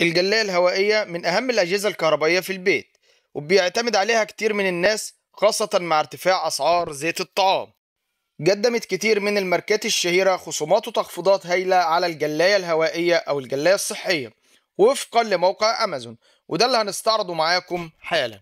الجلاية الهوائية من أهم الأجهزة الكهربائية في البيت وبيعتمد عليها كتير من الناس خاصة مع ارتفاع أسعار زيت الطعام قدمت كتير من الماركات الشهيرة خصومات وتخفيضات هايلة على الجلاية الهوائية أو الجلاية الصحية وفقا لموقع أمازون وده اللي هنستعرضه معاكم حالا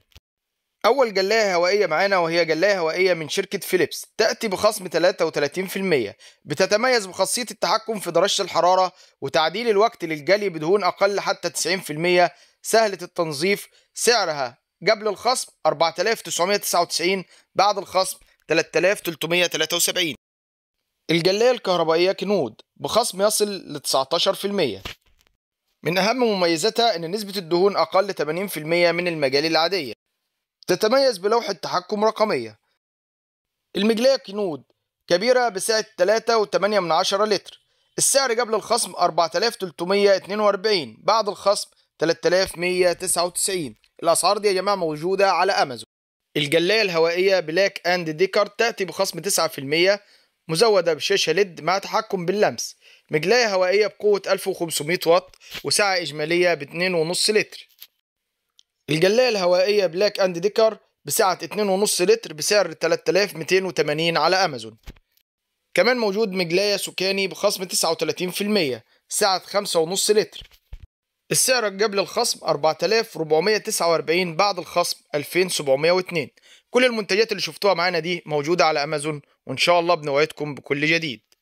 أول جلاية هوائية معانا وهي جلاية هوائية من شركة فيليبس تأتي بخصم 33% بتتميز بخاصية التحكم في درجة الحرارة وتعديل الوقت للجلي بدهون أقل حتى 90% سهلة التنظيف سعرها قبل الخصم 4999 بعد الخصم 3373 الجلاية الكهربائية كنود بخصم يصل ل 19% من أهم مميزاتها أن نسبة الدهون أقل 80% من المجال العادية تتميز بلوحة تحكم رقمية المجلية كنود كبيرة بسعة 3.8 لتر السعر قبل الخصم 4342 بعد الخصم 3199 الأسعار دي يا جماعة موجودة على أمازون الجلاية الهوائية بلاك أند ديكارت تأتي بخصم 9% مزودة بشاشة ليد مع تحكم باللمس مجلاية هوائية بقوة 1500 واط وسعة إجمالية ب 2.5 لتر الجلاية الهوائية بلاك اند ديكر بسعة 2.5 لتر بسعر 3280 على امازون كمان موجود مجلاية سكاني بخصم 39% سعة 5.5 لتر السعر قبل الخصم 4449 بعد الخصم 2702 كل المنتجات اللي شفتوها معانا دي موجودة على امازون وان شاء الله بنوعدكم بكل جديد